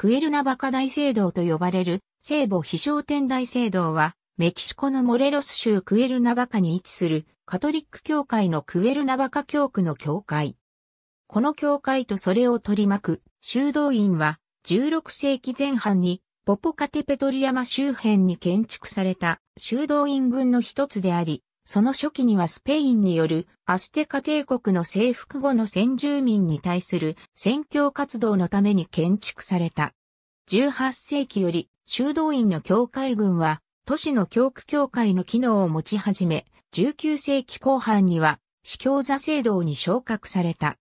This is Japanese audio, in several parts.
クエルナバカ大聖堂と呼ばれる聖母飛翔天大聖堂は、メキシコのモレロス州クエルナバカに位置するカトリック教会のクエルナバカ教区の教会。この教会とそれを取り巻く修道院は16世紀前半にポポカテペトリ山周辺に建築された修道院群の一つであり、その初期にはスペインによるアステカ帝国の征服後の先住民に対する宣教活動のために建築された。18世紀より修道院の教会群は都市の教区教会の機能を持ち始め、19世紀後半には司教座聖堂に昇格された。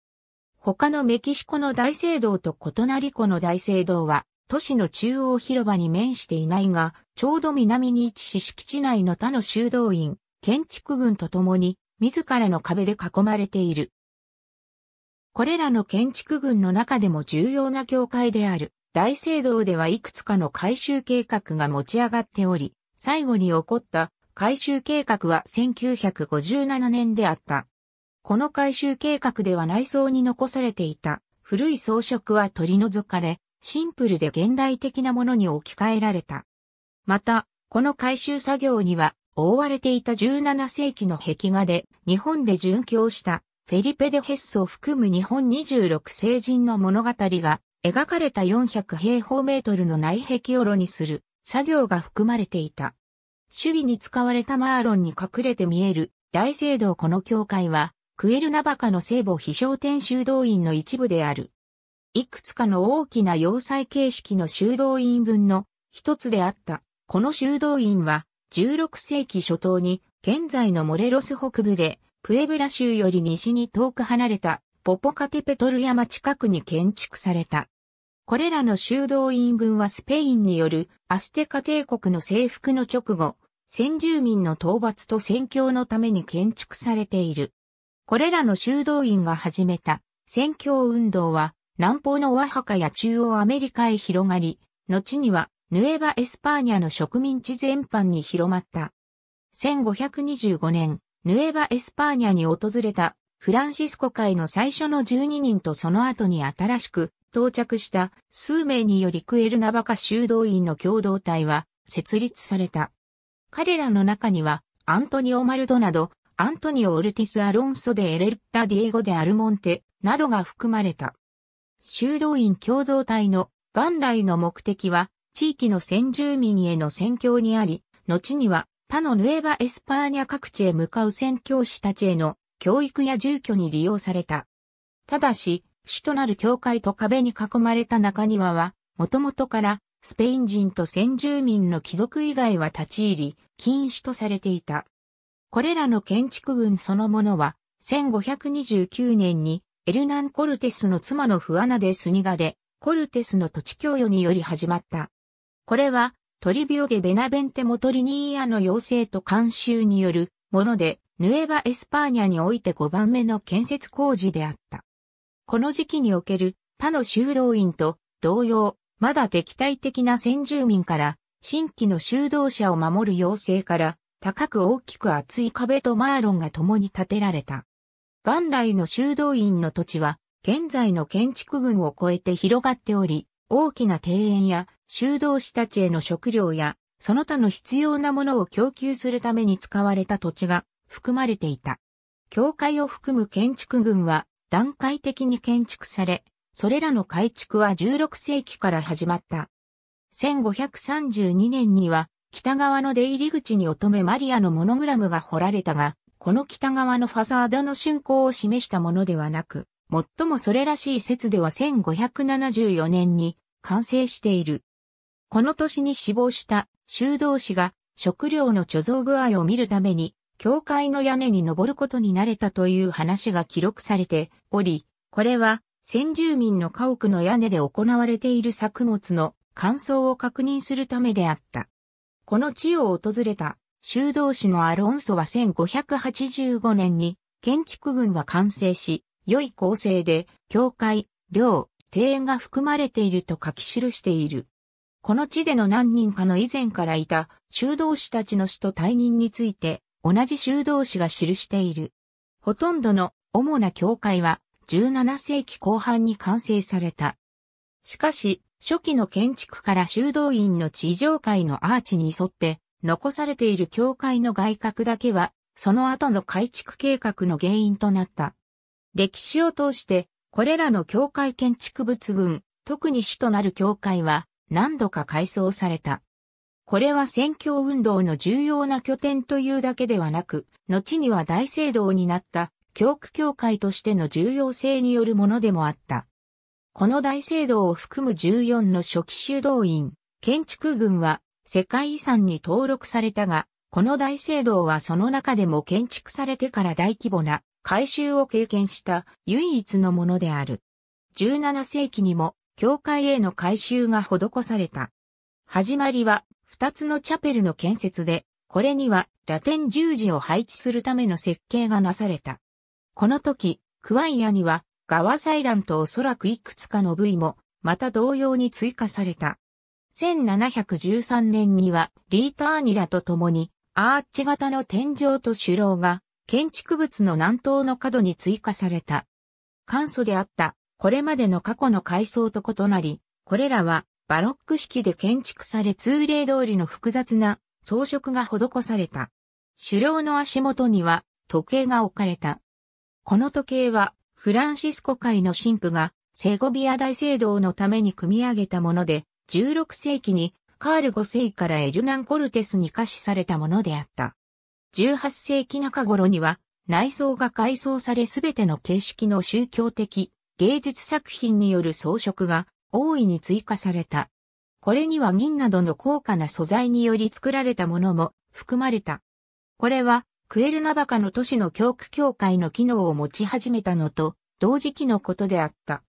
他のメキシコの大聖堂と異なりこの大聖堂は都市の中央広場に面していないが、ちょうど南に位置し敷地内の他の修道院、建築群と共に自らの壁で囲まれている。これらの建築群の中でも重要な教会である大聖堂ではいくつかの改修計画が持ち上がっており、最後に起こった改修計画は1957年であった。この改修計画では内装に残されていた古い装飾は取り除かれ、シンプルで現代的なものに置き換えられた。また、この改修作業には覆われていた17世紀の壁画で、日本で殉教したフェリペデ・ヘッソを含む日本26聖人の物語が描かれた400平方メートルの内壁を炉にする作業が含まれていた。守備に使われたマーロンに隠れて見える大聖堂この教会は、クエルナバカの聖母飛翔天修道院の一部である。いくつかの大きな要塞形式の修道院群の一つであった。この修道院は16世紀初頭に現在のモレロス北部でプエブラ州より西に遠く離れたポポカテペトル山近くに建築された。これらの修道院軍はスペインによるアステカ帝国の征服の直後、先住民の討伐と宣教のために建築されている。これらの修道院が始めた宣教運動は南方のオアハカや中央アメリカへ広がり、後にはヌエバ・エスパーニャの植民地全般に広まった。1525年、ヌエバ・エスパーニャに訪れたフランシスコ会の最初の12人とその後に新しく到着した数名によりクエルナバカ修道院の共同体は設立された。彼らの中にはアントニオ・マルドなど、アントニオ・オルティス・アロンソデ・エレルタ・ディエゴ・デ・アルモンテなどが含まれた。修道院共同体の元来の目的は地域の先住民への宣教にあり、後には他のヌエバ・エスパーニャ各地へ向かう宣教師たちへの教育や住居に利用された。ただし、主となる教会と壁に囲まれた中庭は、もともとからスペイン人と先住民の貴族以外は立ち入り、禁止とされていた。これらの建築群そのものは、1529年にエルナン・コルテスの妻のフアナデ・スニガで、コルテスの土地供与により始まった。これは、トリビオゲ・ベナベンテ・モトリニーアの要請と監修によるもので、ヌエバ・エスパーニャにおいて5番目の建設工事であった。この時期における他の修道院と同様、まだ敵対的な先住民から新規の修道者を守る要請から高く大きく厚い壁とマーロンが共に建てられた。元来の修道院の土地は現在の建築群を超えて広がっており、大きな庭園や修道士たちへの食料やその他の必要なものを供給するために使われた土地が含まれていた。教会を含む建築群は段階的に建築され、それらの改築は16世紀から始まった。1532年には北側の出入り口に乙女マリアのモノグラムが彫られたが、この北側のファサードの竣工を示したものではなく、最もそれらしい説では1574年に完成している。この年に死亡した修道士が食料の貯蔵具合を見るために教会の屋根に登ることになれたという話が記録されており、これは先住民の家屋の屋根で行われている作物の乾燥を確認するためであった。この地を訪れた修道士のアロンソは1585年に建築群は完成し、良い構成で、教会、寮、庭園が含まれていると書き記している。この地での何人かの以前からいた修道士たちの死と退任について、同じ修道士が記している。ほとんどの主な教会は17世紀後半に完成された。しかし、初期の建築から修道院の地上界のアーチに沿って残されている教会の外郭だけは、その後の改築計画の原因となった。歴史を通して、これらの教会建築物群、特に主となる教会は何度か改装された。これは宣教運動の重要な拠点というだけではなく、後には大聖堂になった教区教会としての重要性によるものでもあった。この大聖堂を含む14の初期修道院、建築群は世界遺産に登録されたが、この大聖堂はその中でも建築されてから大規模な改修を経験した唯一のものである。17世紀にも教会への改修が施された。始まりは2つのチャペルの建設で、これにはラテン十字を配置するための設計がなされた。この時、クワイアには側祭壇とおそらくいくつかの部位も、また同様に追加された。1713年にはリーターニラと共にアーチ型の天井と首楼が建築物の南東の角に追加された。簡素であった、これまでの過去の階層と異なり、これらはバロック式で建築され通例通りの複雑な装飾が施された。狩猟の足元には時計が置かれた。この時計はフランシスコ会の神父がセゴビア大聖堂のために組み上げたもので、16世紀にカール5世からエルナン・コルテスに可視されたものであった。18世紀中頃には内装が改装され全ての形式の宗教的芸術作品による装飾が大いに追加された。これには銀などの高価な素材により作られたものも含まれた。これはクエルナバカの都市の教区協会の機能を持ち始めたのと同時期のことであった。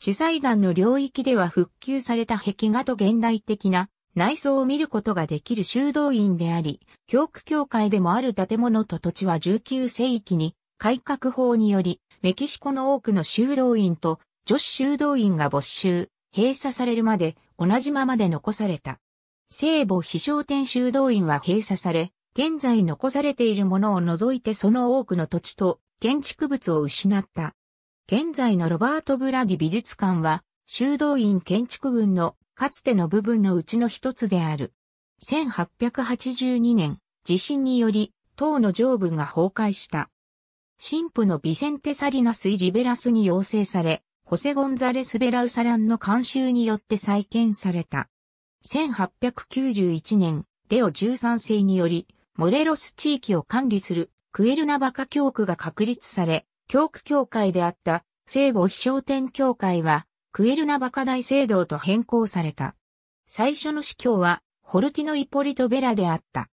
主祭壇の領域では復旧された壁画と現代的な内装を見ることができる修道院であり、教区教会でもある建物と土地は19世紀に改革法により、メキシコの多くの修道院と女子修道院が没収、閉鎖されるまで同じままで残された。聖母飛翔天修道院は閉鎖され、現在残されているものを除いてその多くの土地と建築物を失った。現在のロバート・ブラディ美術館は修道院建築群のかつての部分のうちの一つである。1882年、地震により、塔の上部が崩壊した。神父のビセンテ・サリナス・イ・リベラスに要請され、ホセ・ゴンザレス・ベラウサランの監修によって再建された。1891年、レオ13世により、モレロス地域を管理するクエルナバカ教区が確立され、教区教会であった聖母飛翔天教会はクエルナバカ大聖堂と変更された。最初の司教は、ホルティノ・イポリト・ベラであった。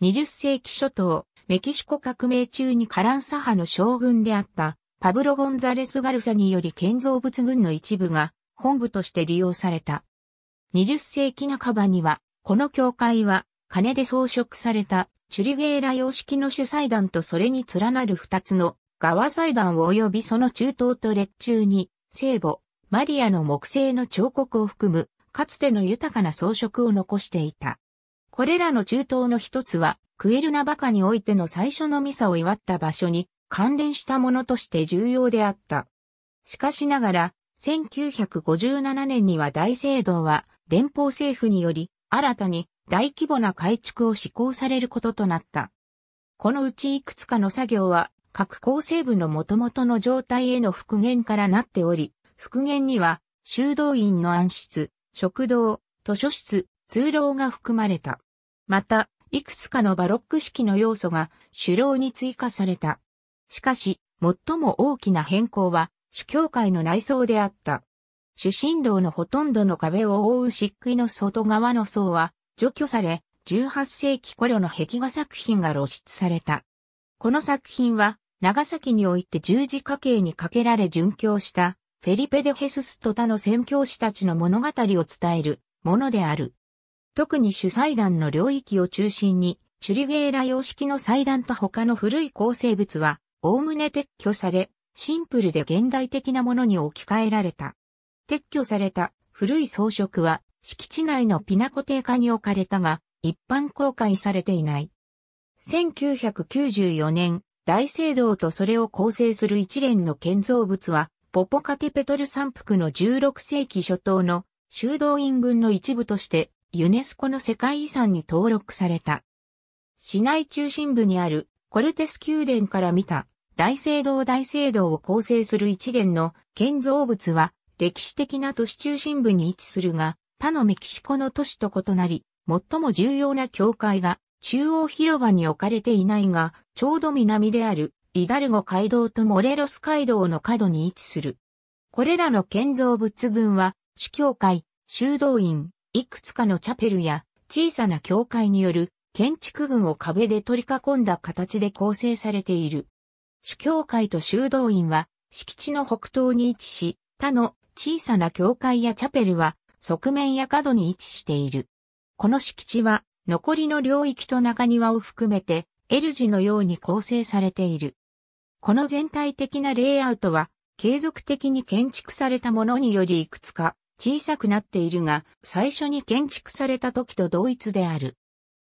20世紀初頭、メキシコ革命中にカランサ派の将軍であった、パブロ・ゴンザレス・ガルサにより建造物群の一部が本部として利用された。20世紀半ばには、この教会は金で装飾されたチュリゲーラ様式の主祭壇とそれに連なる二つの側祭壇及びその中東と列中に聖母、マリアの木製の彫刻を含む、かつての豊かな装飾を残していた。これらの中東の一つは、クエルナバカにおいての最初のミサを祝った場所に関連したものとして重要であった。しかしながら、1957年には大聖堂は連邦政府により新たに大規模な改築を施行されることとなった。このうちいくつかの作業は各構成部の元々の状態への復元からなっており、復元には、修道院の暗室、食堂、図書室、通廊が含まれた。また、いくつかのバロック式の要素が主廊に追加された。しかし、最も大きな変更は、主教会の内装であった。主神道のほとんどの壁を覆う漆喰の外側の層は除去され、18世紀頃の壁画作品が露出された。この作品は、長崎において十字架形にかけられ殉教したフェリペ・デ・ヘススと他の宣教師たちの物語を伝えるものである。特に主祭壇の領域を中心に、チュリゲーラ様式の祭壇と他の古い構成物は、おおむね撤去され、シンプルで現代的なものに置き換えられた。撤去された古い装飾は、敷地内のピナコテーカに置かれたが、一般公開されていない。1994年、大聖堂とそれを構成する一連の建造物は、ポポカテペトル山腹の16世紀初頭の修道院群の一部としてユネスコの世界遺産に登録された。市内中心部にあるコルテス宮殿から見た大聖堂大聖堂を構成する一連の建造物は歴史的な都市中心部に位置するが、他のメキシコの都市と異なり、最も重要な教会が中央広場に置かれていないが、ちょうど南であるイダルゴ街道とモレロス街道の角に位置する。これらの建造物群は、主教会、修道院、いくつかのチャペルや小さな教会による建築群を壁で取り囲んだ形で構成されている。主教会と修道院は敷地の北東に位置し、他の小さな教会やチャペルは側面や角に位置している。この敷地は残りの領域と中庭を含めて L 字のように構成されている。この全体的なレイアウトは、継続的に建築されたものによりいくつか小さくなっているが、最初に建築された時と同一である。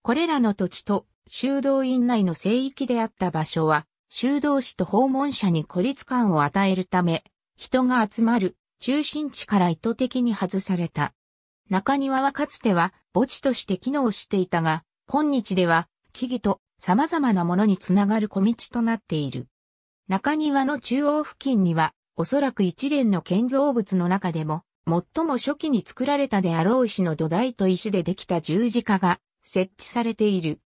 これらの土地と修道院内の聖域であった場所は、修道士と訪問者に孤立感を与えるため、人が集まる中心地から意図的に外された。中庭はかつては墓地として機能していたが、今日では木々と様々なものにつながる小道となっている。中庭の中央付近には、おそらく一連の建造物の中でも、最も初期に作られたであろう石の土台と石でできた十字架が設置されている。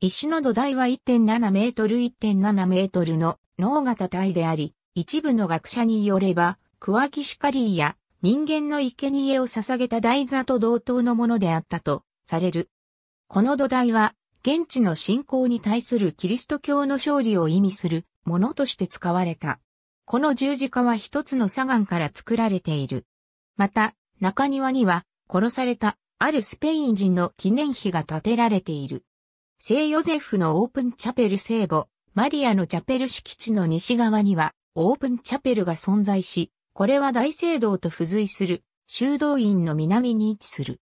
石の土台は1.7メートル1.7メートルの脳型体であり、一部の学者によれば、クワキシカリーや人間の生贄を捧げた台座と同等のものであったとされる。この土台は、現地の信仰に対するキリスト教の勝利を意味するものとして使われた。この十字架は一つの砂岩から作られている。また、中庭には殺されたあるスペイン人の記念碑が建てられている。聖ヨゼフのオープンチャペル聖母、マリアのチャペル敷地の西側にはオープンチャペルが存在し、これは大聖堂と付随する修道院の南に位置する。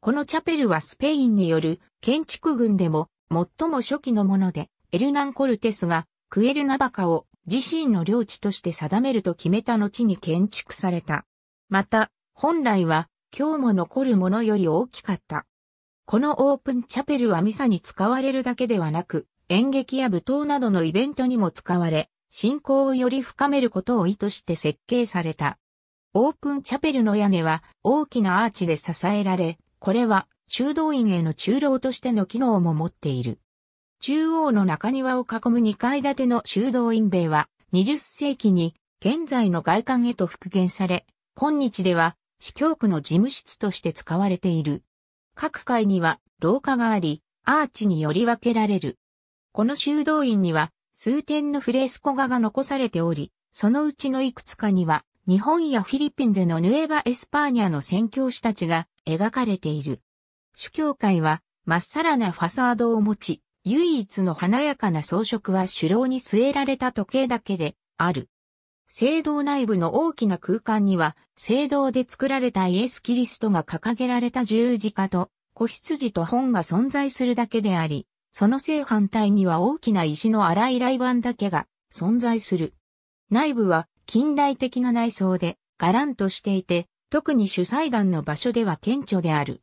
このチャペルはスペインによる建築群でも最も初期のもので、エルナン・コルテスがクエルナバカを自身の領地として定めると決めた後に建築された。また、本来は今日も残るものより大きかった。このオープンチャペルはミサに使われるだけではなく、演劇や舞踏などのイベントにも使われ、信仰をより深めることを意図して設計された。オープンチャペルの屋根は大きなアーチで支えられ、これは修道院への中楼としての機能も持っている。中央の中庭を囲む2階建ての修道院塀は、20世紀に現在の外観へと復元され、今日では司教区の事務室として使われている。各階には廊下があり、アーチにより分けられる。この修道院には数点のフレスコ画が残されており、そのうちのいくつかには、日本やフィリピンでのヌエバ・エスパーニャの宣教師たちが描かれている。主教会は、まっさらなファサードを持ち、唯一の華やかな装飾は首楼に据えられた時計だけである。聖堂内部の大きな空間には、聖堂で作られたイエス・キリストが掲げられた十字架と、子羊と本が存在するだけであり、その正反対には大きな石の荒い雷板だけが存在する。内部は近代的な内装で、ガランとしていて、特に主祭壇の場所では顕著である。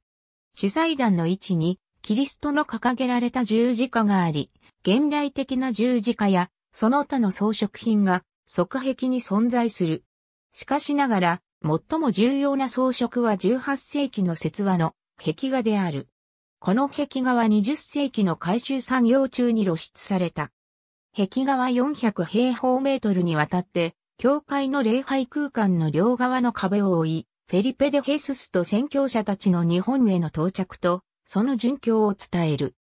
主祭壇の位置にキリストの掲げられた十字架があり、現代的な十字架やその他の装飾品が側壁に存在する。しかしながら、最も重要な装飾は18世紀の説話の壁画である。この壁画は20世紀の改修作業中に露出された。壁画は400平方メートルにわたって、教会の礼拝空間の両側の壁を覆い、フェリペ・デ・ヘススと宣教者たちの日本への到着と、その殉教を伝える。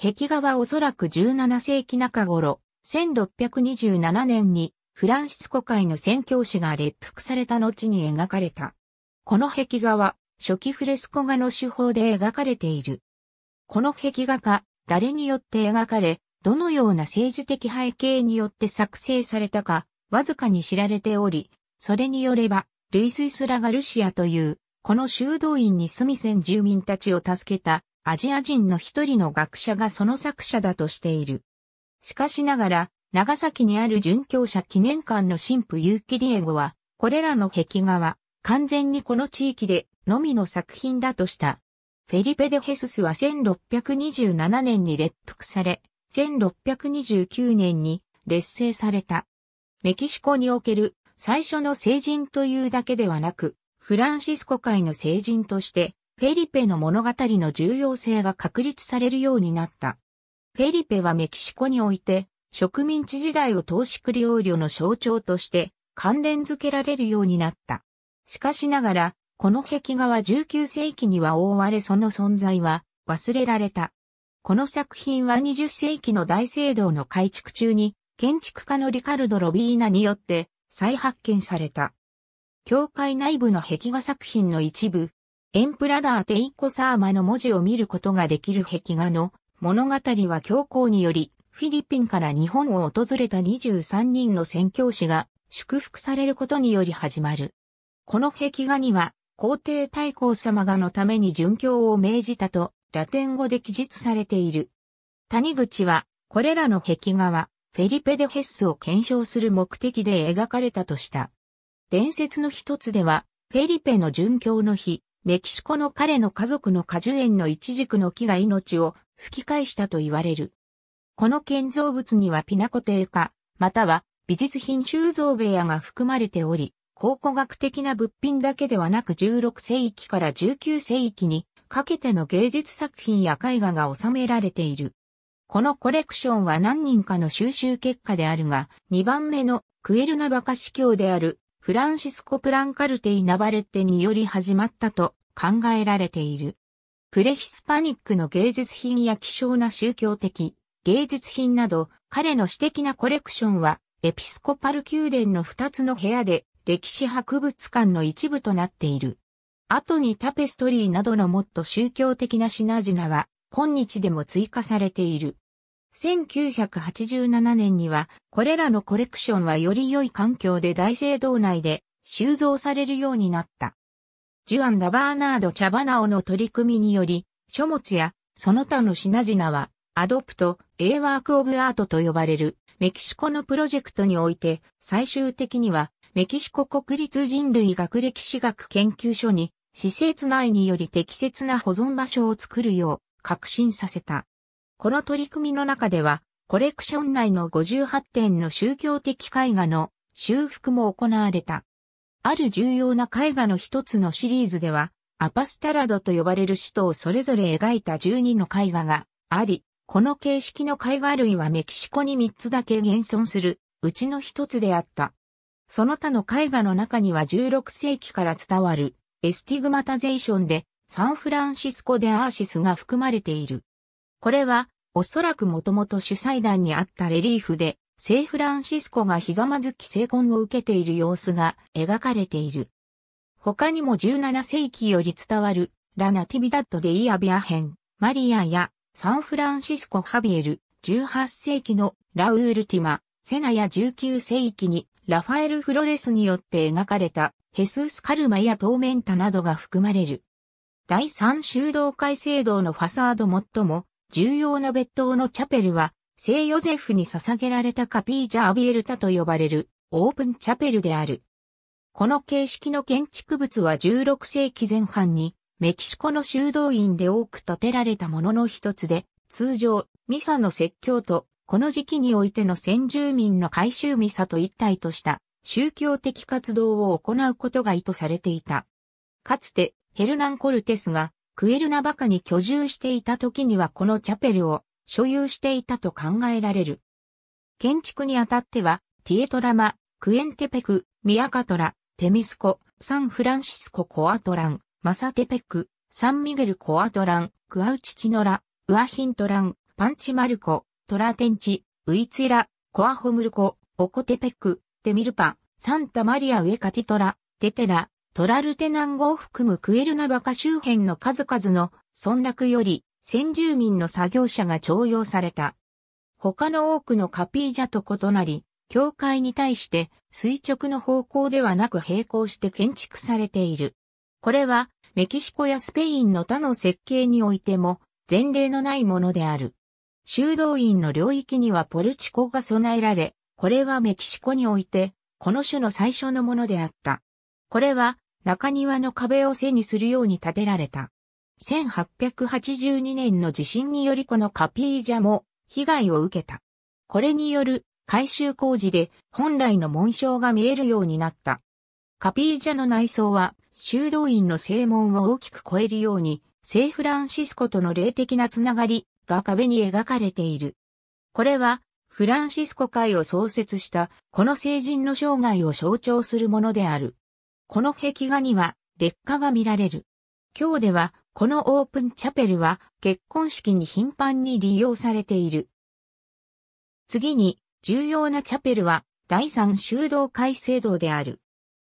壁画はおそらく17世紀中頃、1627年にフランシスコ会の宣教師が列服された後に描かれた。この壁画は初期フレスコ画の手法で描かれている。この壁画が誰によって描かれ、どのような政治的背景によって作成されたか、わずかに知られており、それによれば、ルイス・イスラ・ガルシアというこの修道院に住み先住民たちを助けたアジア人の一人の学者がその作者だとしている。しかしながら、長崎にある殉教者記念館の神父ユーキディエゴは、これらの壁画は、完全にこの地域でのみの作品だとした。フェリペ・デ・ヘススは1627年に列服され、1629年に劣勢された。メキシコにおける最初の聖人というだけではなく、フランシスコ会の聖人として、フェリペの物語の重要性が確立されるようになった。フェリペはメキシコにおいて、植民地時代を投資クリオーリョの象徴として関連づけられるようになった。しかしながら、この壁画は19世紀には覆われその存在は忘れられた。この作品は20世紀の大聖堂の改築中に建築家のリカルド・ロビーナによって再発見された。教会内部の壁画作品の一部、エンプラダーテイコサーマの文字を見ることができる壁画の物語は教皇により、フィリピンから日本を訪れた23人の宣教師が祝福されることにより始まる。この壁画には、皇帝太后様がのために殉教を命じたと、ラテン語で記述されている。谷口は、これらの壁画は、フェリペ・デ・ヘッスを検証する目的で描かれたとした。伝説の一つでは、フェリペの殉教の日、メキシコの彼の家族の果樹園のイチジクの木が命を吹き返したと言われる。この建造物にはピナコテーカ、または美術品収蔵部屋が含まれており、考古学的な物品だけではなく16世紀から19世紀にかけての芸術作品や絵画が収められている。このコレクションは何人かの収集結果であるが、2番目のクエルナバカ司教であるフランシスコ・プランカルテイ・ナバレッテにより始まったと考えられている。プレヒスパニックの芸術品や希少な宗教的、芸術品など、彼の私的なコレクションは、エピスコパル宮殿の2つの部屋で、歴史博物館の一部となっている。後にタペストリーなどのもっと宗教的な品々は、今日でも追加されている。1987年には、これらのコレクションはより良い環境で大聖堂内で収蔵されるようになった。ジュアン・ダ・バーナード・チャバナオの取り組みにより、書物やその他の品々は、アドプト、エイ・ワーク・オブ・アートと呼ばれる、メキシコのプロジェクトにおいて、最終的には、メキシコ国立人類学歴史学研究所に、施設内により適切な保存場所を作るよう、革新させた。この取り組みの中では、コレクション内の58点の宗教的絵画の修復も行われた。ある重要な絵画の一つのシリーズでは、アパスタラドと呼ばれる使徒をそれぞれ描いた12の絵画があり、この形式の絵画類はメキシコに3つだけ現存するうちの一つであった。その他の絵画の中には16世紀から伝わるエスティグマタゼーションでサンフランシスコでアーシスが含まれている。これは、おそらくもともと主催団にあったレリーフで、聖フランシスコがひざまずき聖婚を受けている様子が描かれている。他にも17世紀より伝わる、ラナティビダッドでイアビア編、マリアやサンフランシスコ・ハビエル、18世紀のラウールティマ、セナや19世紀にラファエル・フロレスによって描かれたヘスース・カルマやトーメンタなどが含まれる。第三修道会制度のファサード最も重要な別当のチャペルは、聖ヨゼフに捧げられたカピージャ・アビエルタと呼ばれるオープンチャペルである。この形式の建築物は16世紀前半にメキシコの修道院で多く建てられたものの一つで、通常、ミサの説教と、この時期においての先住民の改修ミサと一体とした宗教的活動を行うことが意図されていた。かつて、ヘルナン・コルテスがクエルナバカに居住していた時にはこのチャペルを所有していたと考えられる。建築にあたっては、ティエトラマ、クエンテペク、ミアカトラ、テミスコ、サンフランシスココアトラン、マサテペク、サンミゲルコアトラン、クアウチチノラ、ウアヒントラン、パンチマルコ、トラテンチ、ウイツイラ、コアホムルコ、オコテペク、テミルパ、サンタマリアウエカティトラ、テテラ、トラルテ南語を含むクエルナバカ周辺の数々の村落より先住民の作業者が徴用された。他の多くのカピージャと異なり、教会に対して垂直の方向ではなく並行して建築されている。これはメキシコやスペインの他の設計においても前例のないものである。修道院の領域にはポルチコが備えられ、これはメキシコにおいて、この種の最初のものであった。これは、中庭の壁を背にするように建てられた。1882年の地震によりこのカピージャも被害を受けた。これによる改修工事で本来の紋章が見えるようになった。カピージャの内装は修道院の正門を大きく超えるように聖フランシスコとの霊的なつながりが壁に描かれている。これはフランシスコ会を創設したこの聖人の生涯を象徴するものである。この壁画には劣化が見られる。今日では、このオープンチャペルは結婚式に頻繁に利用されている。次に、重要なチャペルは第三修道会制堂である。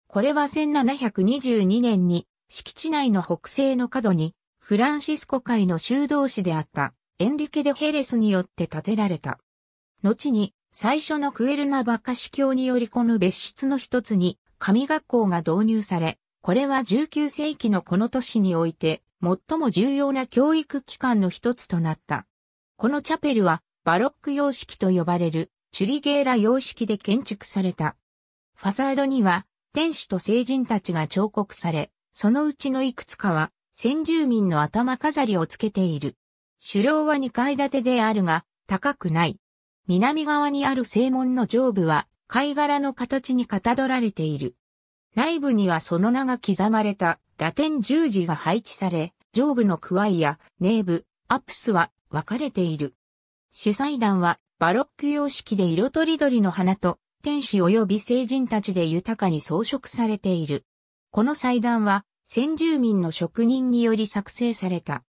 これは1722年に敷地内の北西の角にフランシスコ会の修道士であったエンリケ・デ・ヘレスによって建てられた。後に最初のクエルナバカ司教によりこの別室の一つに神学校が導入され、これは19世紀のこの都市において、最も重要な教育機関の一つとなった。このチャペルは、バロック様式と呼ばれる、チュリゲーラ様式で建築された。ファサードには、天使と聖人たちが彫刻され、そのうちのいくつかは、先住民の頭飾りをつけている。狩猟は2階建てであるが、高くない。南側にある正門の上部は、貝殻の形にかたどられている。内部にはその名が刻まれたラテン十字が配置され、上部のクワイやネーブ、アプスは分かれている。主祭壇はバロック様式で色とりどりの花と天使及び聖人たちで豊かに装飾されている。この祭壇は先住民の職人により作成された。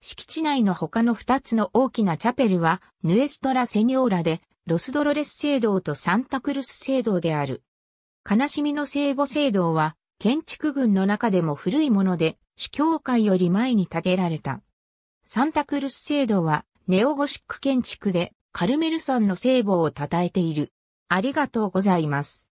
敷地内の他の2つの大きなチャペルはヌエストラセニョーラでロスドロレス聖堂とサンタクルス聖堂である。悲しみの聖母聖堂は、建築群の中でも古いもので、主教会より前に建てられた。サンタクルス聖堂は、ネオゴシック建築で、カルメル山の聖母を称えている。ありがとうございます。